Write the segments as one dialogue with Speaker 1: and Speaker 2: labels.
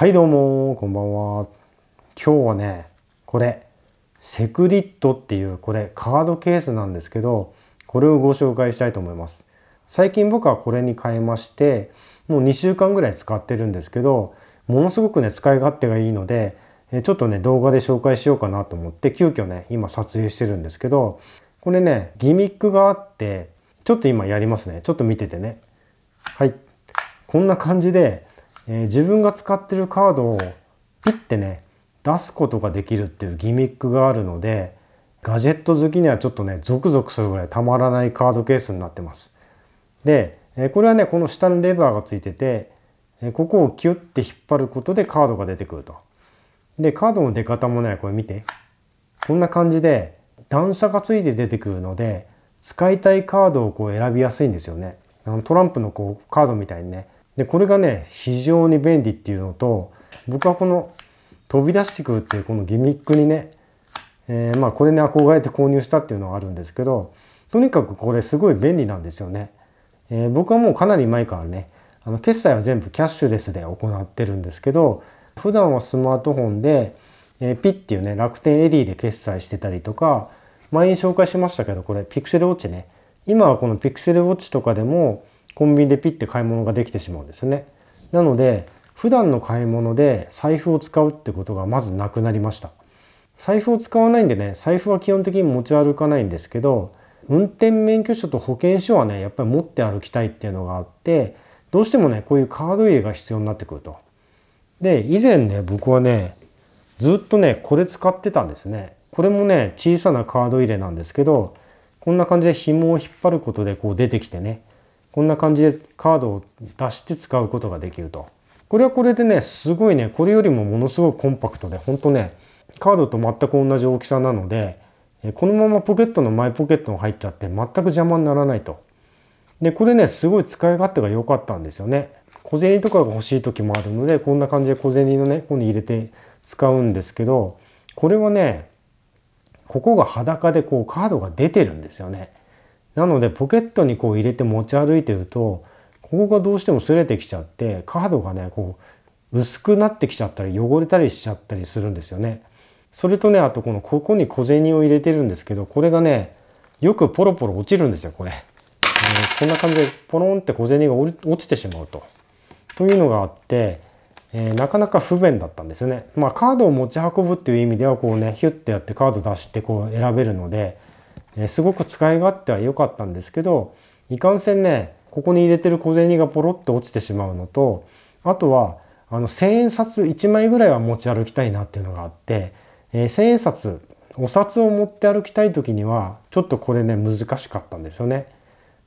Speaker 1: はいどうもこんばんは今日はねこれセクリットっていうこれカードケースなんですけどこれをご紹介したいと思います最近僕はこれに変えましてもう2週間ぐらい使ってるんですけどものすごくね使い勝手がいいのでちょっとね動画で紹介しようかなと思って急遽ね今撮影してるんですけどこれねギミックがあってちょっと今やりますねちょっと見ててねはいこんな感じでえー、自分が使ってるカードをピッてね出すことができるっていうギミックがあるのでガジェット好きにはちょっとねゾクゾクするぐらいたまらないカードケースになってます。で、えー、これはねこの下のレバーがついてて、えー、ここをキュッて引っ張ることでカードが出てくると。でカードの出方もねこれ見てこんな感じで段差がついて出てくるので使いたいカードをこう選びやすいんですよね。あのトランプのこうカードみたいにねで、これがね、非常に便利っていうのと、僕はこの飛び出してくるっていうこのギミックにね、えー、まあこれに憧れて購入したっていうのがあるんですけど、とにかくこれすごい便利なんですよね。えー、僕はもうかなり前からね、あの決済は全部キャッシュレスで行ってるんですけど、普段はスマートフォンで、えー、ピっていうね、楽天エディで決済してたりとか、前に紹介しましたけど、これピクセルウォッチね。今はこのピクセルウォッチとかでも、コンビニでピッて買い物ができてしまうんですね。なので普段の買い物で財布を使うってことがまずなくなりました。財布を使わないんでね、財布は基本的に持ち歩かないんですけど、運転免許証と保険証はね、やっぱり持って歩きたいっていうのがあって、どうしてもね、こういうカード入れが必要になってくると。で、以前ね、僕はね、ずっとね、これ使ってたんですね。これもね、小さなカード入れなんですけど、こんな感じで紐を引っ張ることでこう出てきてね、こんな感じでカードを出して使うことができると。これはこれでね、すごいね、これよりもものすごいコンパクトで、ほんとね、カードと全く同じ大きさなので、このままポケットの前ポケットに入っちゃって全く邪魔にならないと。で、これね、すごい使い勝手が良かったんですよね。小銭とかが欲しい時もあるので、こんな感じで小銭のね、ここに入れて使うんですけど、これはね、ここが裸でこうカードが出てるんですよね。なのでポケットにこう入れて持ち歩いてるとここがどうしても擦れてきちゃってカードがねこう薄くなってきちゃったり汚れたりしちゃったりするんですよね。それとねあとこのここに小銭を入れてるんですけどこれがねよくポロポロ落ちるんですよこれ。こんな感じでポロンって小銭が落ちてしまうと。というのがあって、えー、なかなか不便だったんですよね。まあカードを持ち運ぶっていう意味ではこうねヒュッてやってカード出してこう選べるのでえすごく使い勝手は良かったんですけどいかんせんねここに入れてる小銭がポロッと落ちてしまうのとあとはあの千円札1枚ぐらいは持ち歩きたいなっていうのがあって、え1円札お札を持って歩きたい時にはちょっとこれね難しかったんですよね。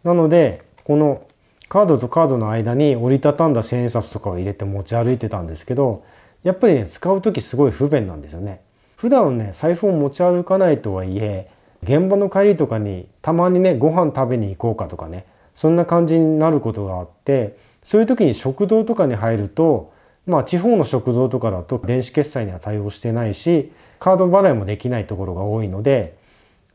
Speaker 1: なのでこのカードとカードの間に折りたたんだ千円札とかを入れて持ち歩いてたんですけどやっぱりね使う時すごい不便なんですよね。普段ね財布を持ち歩かないとはいえ現場の帰りとかにたまにねご飯食べに行こうかとかねそんな感じになることがあってそういう時に食堂とかに入るとまあ地方の食堂とかだと電子決済には対応してないしカード払いもできないところが多いので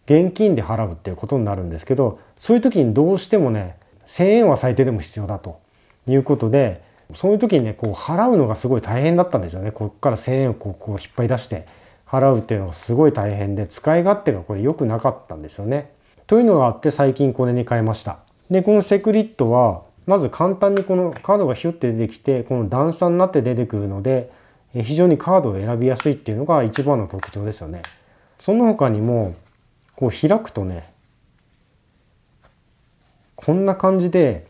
Speaker 1: 現金で払うっていうことになるんですけどそういう時にどうしてもね1,000円は最低でも必要だということでそういう時にねこう払うのがすごい大変だったんですよねこっから1,000円をこうこう引っ張り出して払うっていうのがすごい大変で使い勝手がこれ良くなかったんですよね。というのがあって最近これに変えました。で、このセクリットはまず簡単にこのカードがヒュッて出てきてこの段差になって出てくるので非常にカードを選びやすいっていうのが一番の特徴ですよね。その他にもこう開くとねこんな感じで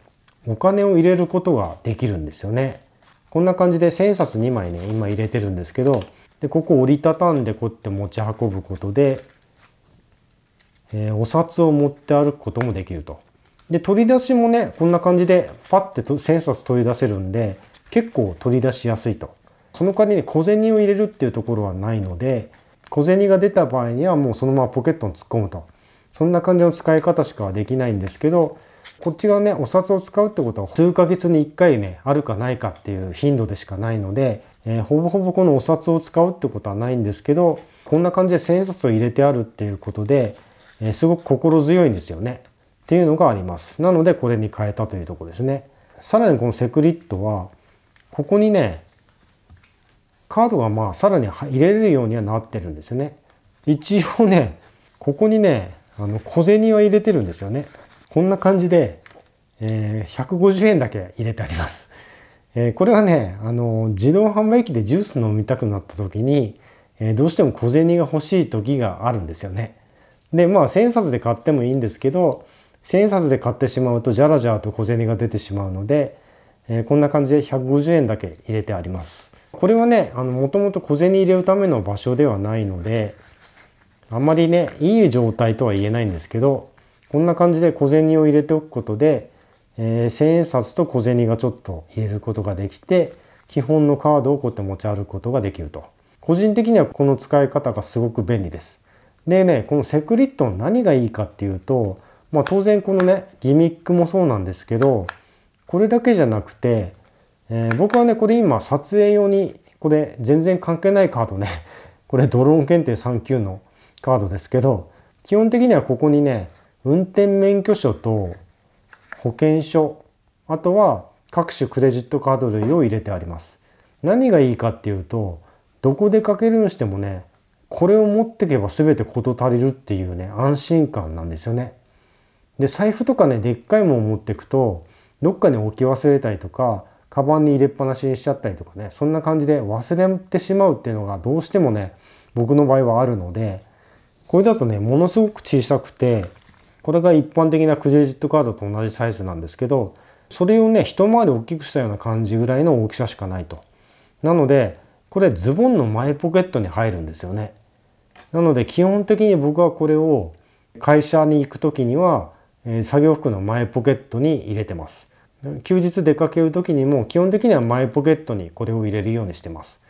Speaker 1: お金を入れることができるんですよね。こんな感じで1000冊2枚ね今入れてるんですけどでここ折りたたんでこうやって持ち運ぶことで、えー、お札を持って歩くこともできると。で取り出しもねこんな感じでパッてと0冊取り出せるんで結構取り出しやすいと。その代わりに小銭を入れるっていうところはないので小銭が出た場合にはもうそのままポケットに突っ込むと。そんな感じの使い方しかできないんですけど、こっちがね、お札を使うってことは数ヶ月に1回ね、あるかないかっていう頻度でしかないので、えー、ほぼほぼこのお札を使うってことはないんですけどこんな感じで千円札を入れてあるっていうことで、えー、すごく心強いんですよねっていうのがありますなのでこれに変えたというとこですねさらにこのセクリットはここにねカードがまあさらに入れれるようにはなってるんですね一応ねここにねあの小銭は入れてるんですよねこんな感じで、えー、150円だけ入れてありますえー、これはね、あの、自動販売機でジュース飲みたくなった時に、えー、どうしても小銭が欲しい時があるんですよね。で、まあ、1000冊で買ってもいいんですけど、1000冊で買ってしまうと、じゃらじゃらと小銭が出てしまうので、えー、こんな感じで150円だけ入れてあります。これはね、あの、もともと小銭入れるための場所ではないので、あんまりね、いい状態とは言えないんですけど、こんな感じで小銭を入れておくことで、えー、千円札と小銭がちょっと入れることができて、基本のカードをこうやって持ち歩くことができると。個人的にはこの使い方がすごく便利です。でね、このセクリットの何がいいかっていうと、まあ当然このね、ギミックもそうなんですけど、これだけじゃなくて、えー、僕はね、これ今撮影用に、これ全然関係ないカードね、これドローン検定3級のカードですけど、基本的にはここにね、運転免許証と保険証あとは各種クレジットカード類を入れてあります何がいいかっていうとどこ出かけるにしてもねこれを持ってけば全て事足りるっていうね安心感なんですよねで財布とかねでっかいもん持ってくとどっかに置き忘れたりとかカバンに入れっぱなしにしちゃったりとかねそんな感じで忘れてしまうっていうのがどうしてもね僕の場合はあるのでこれだとねものすごく小さくてこれが一般的なクレジットカードと同じサイズなんですけどそれをね一回り大きくしたような感じぐらいの大きさしかないとなのでこれズボンの前ポケットに入るんですよねなので基本的に僕はこれを会社に行く時には作業服の前ポケットに入れてます休日出かける時にも基本的には前ポケットにこれを入れるようにしてます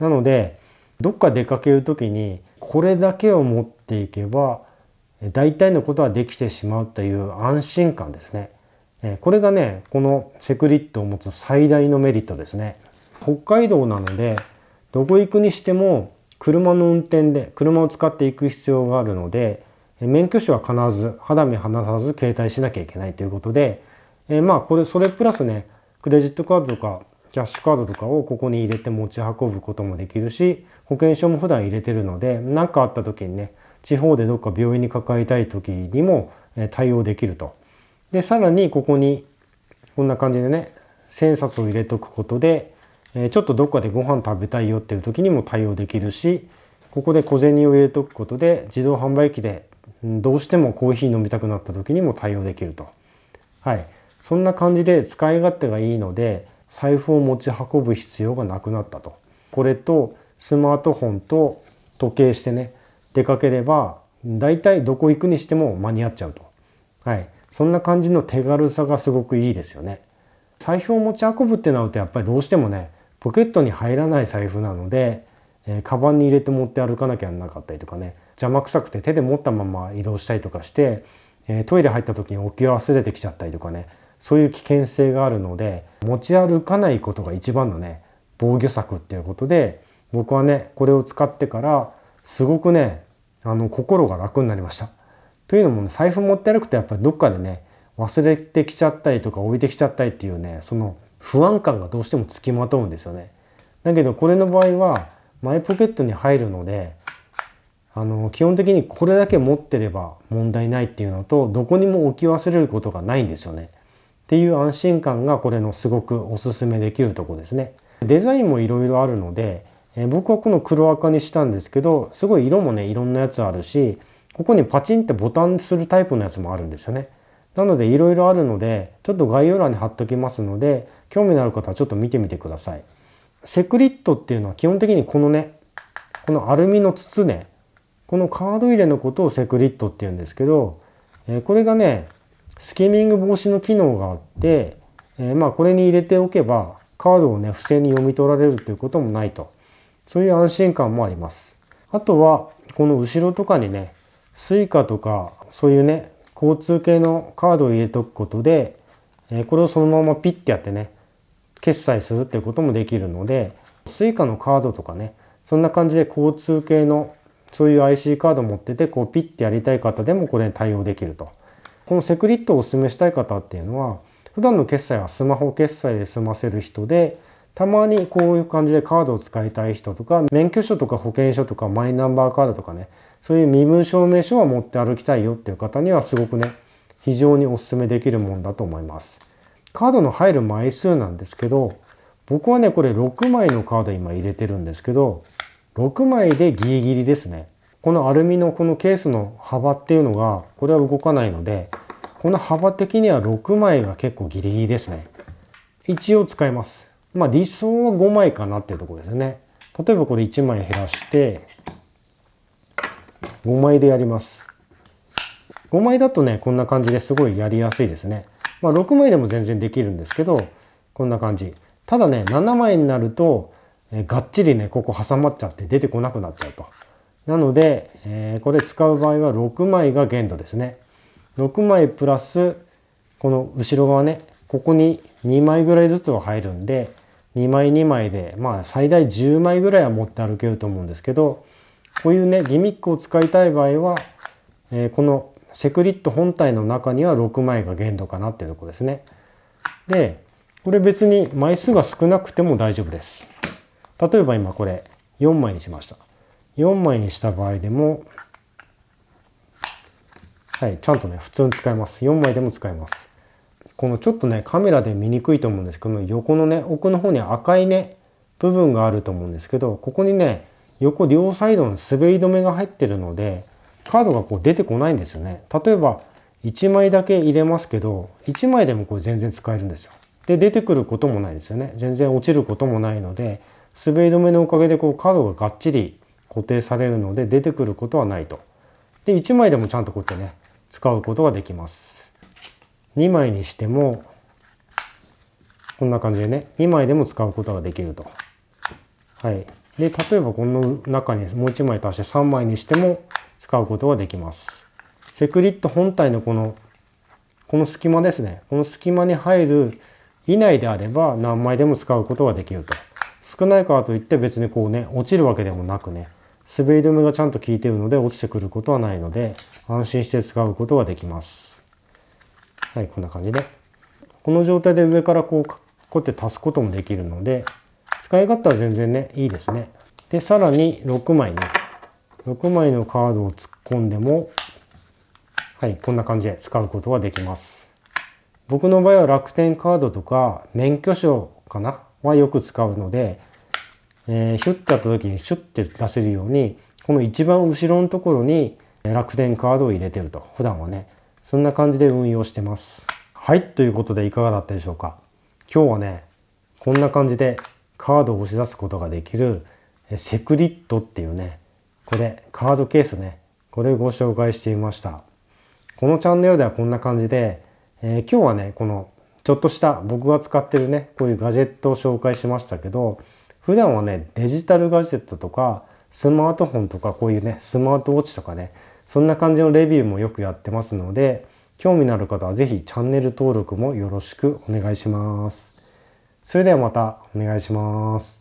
Speaker 1: なのでどっか出かける時にこれだけを持っていけば大体のことはできてしまうという安心感ですね。これがね、このセクリットを持つ最大のメリットですね。北海道なので、どこ行くにしても車の運転で、車を使っていく必要があるので、免許証は必ず肌身離さず携帯しなきゃいけないということで、えまあこれ、それプラスね、クレジットカードとかキャッシュカードとかをここに入れて持ち運ぶこともできるし、保険証も普段入れてるので、何かあった時にね、地方でどっか病院に抱えたい時にも対応できると。で、さらにここにこんな感じでね、千冊を入れとくことで、ちょっとどっかでご飯食べたいよっていう時にも対応できるし、ここで小銭を入れとくことで自動販売機でどうしてもコーヒー飲みたくなった時にも対応できると。はい。そんな感じで使い勝手がいいので、財布を持ち運ぶ必要がなくなったと。これとスマートフォンと時計してね、出かければ大体どこ行くにしても間に合っちゃうと、はい、そんな感じの手軽さがすごくいいですよね財布を持ち運ぶってなるとやっぱりどうしてもねポケットに入らない財布なので、えー、カバンに入れて持って歩かなきゃならなかったりとかね邪魔くさくて手で持ったまま移動したりとかして、えー、トイレ入った時に置き忘れてきちゃったりとかねそういう危険性があるので持ち歩かないことが一番のね防御策っていうことで僕はねこれを使ってからすごくねあの心が楽になりました。というのも、ね、財布持って歩くとやっぱりどっかでね忘れてきちゃったりとか置いてきちゃったりっていうねその不安感がどうしてもつきまとうんですよね。だけどこれの場合はマイポケットに入るのであの基本的にこれだけ持ってれば問題ないっていうのとどこにも置き忘れることがないんですよね。っていう安心感がこれのすごくおすすめできるとこですね。デザインもいろいろあるのでえー、僕はこの黒赤にしたんですけど、すごい色もね、いろんなやつあるし、ここにパチンってボタンするタイプのやつもあるんですよね。なのでいろいろあるので、ちょっと概要欄に貼っときますので、興味のある方はちょっと見てみてください。セクリットっていうのは基本的にこのね、このアルミの筒ね、このカード入れのことをセクリットって言うんですけど、えこれがね、スキミング防止の機能があって、えまあこれに入れておけば、カードをね、不正に読み取られるということもないと。そういう安心感もあります。あとは、この後ろとかにね、suica とか、そういうね、交通系のカードを入れとくことで、えこれをそのままピッてやってね、決済するっていうこともできるので、suica のカードとかね、そんな感じで交通系のそういう IC カード持ってて、こうピッてやりたい方でもこれに対応できると。このセクリットをお勧めしたい方っていうのは、普段の決済はスマホ決済で済ませる人で、たまにこういう感じでカードを使いたい人とか免許証とか保険証とかマイナンバーカードとかねそういう身分証明書は持って歩きたいよっていう方にはすごくね非常におすすめできるもんだと思いますカードの入る枚数なんですけど僕はねこれ6枚のカード今入れてるんですけど6枚でギリギリですねこのアルミのこのケースの幅っていうのがこれは動かないのでこの幅的には6枚が結構ギリギリですね一応使えますまあ理想は5枚かなっていうところですね。例えばこれ1枚減らして、5枚でやります。5枚だとね、こんな感じですごいやりやすいですね。まあ6枚でも全然できるんですけど、こんな感じ。ただね、7枚になると、えがっちりね、ここ挟まっちゃって出てこなくなっちゃうと。なので、えー、これ使う場合は6枚が限度ですね。6枚プラス、この後ろ側ね、ここに2枚ぐらいずつは入るんで、2枚2枚で、まあ最大10枚ぐらいは持って歩けると思うんですけど、こういうね、ギミックを使いたい場合は、えー、このセクリット本体の中には6枚が限度かなっていうとこですね。で、これ別に枚数が少なくても大丈夫です。例えば今これ4枚にしました。4枚にした場合でも、はい、ちゃんとね、普通に使えます。4枚でも使えます。このちょっとねカメラで見にくいと思うんですけど横のね奥の方に赤いね部分があると思うんですけどここにね横両サイドの滑り止めが入ってるのでカードがこう出てこないんですよね例えば1枚だけ入れますけど1枚でもこう全然使えるんですよで出てくることもないですよね全然落ちることもないので滑り止めのおかげでこうカードががっちり固定されるので出てくることはないとで1枚でもちゃんとこうやってね使うことができます2枚にしてもこんな感じでね2枚でも使うことができると。はい、で例えばこの中にもう1枚足して3枚にしても使うことができます。セクリット本体のこのこの隙間ですねこの隙間に入る以内であれば何枚でも使うことができると。少ないからといって別にこうね落ちるわけでもなくね滑り止めがちゃんと効いてるので落ちてくることはないので安心して使うことができます。はい、こんな感じで。この状態で上からこう、こうやって足すこともできるので、使い勝手は全然ね、いいですね。で、さらに6枚ね、6枚のカードを突っ込んでも、はい、こんな感じで使うことができます。僕の場合は楽天カードとか免許証かなはよく使うので、えー、ヒュッてやった時にシュッて出せるように、この一番後ろのところに楽天カードを入れてると。普段はね。そんな感じで運用してます。はい、ということでいかがだったでしょうか。今日はね、こんな感じでカードを押し出すことができるセクリットっていうね、これカードケースね、これをご紹介してみました。このチャンネルではこんな感じで、えー、今日はね、このちょっとした僕が使ってるね、こういうガジェットを紹介しましたけど、普段はね、デジタルガジェットとか、スマートフォンとか、こういうね、スマートウォッチとかね、そんな感じのレビューもよくやってますので、興味のある方は是非チャンネル登録もよろしくお願いします。それではまたお願いします。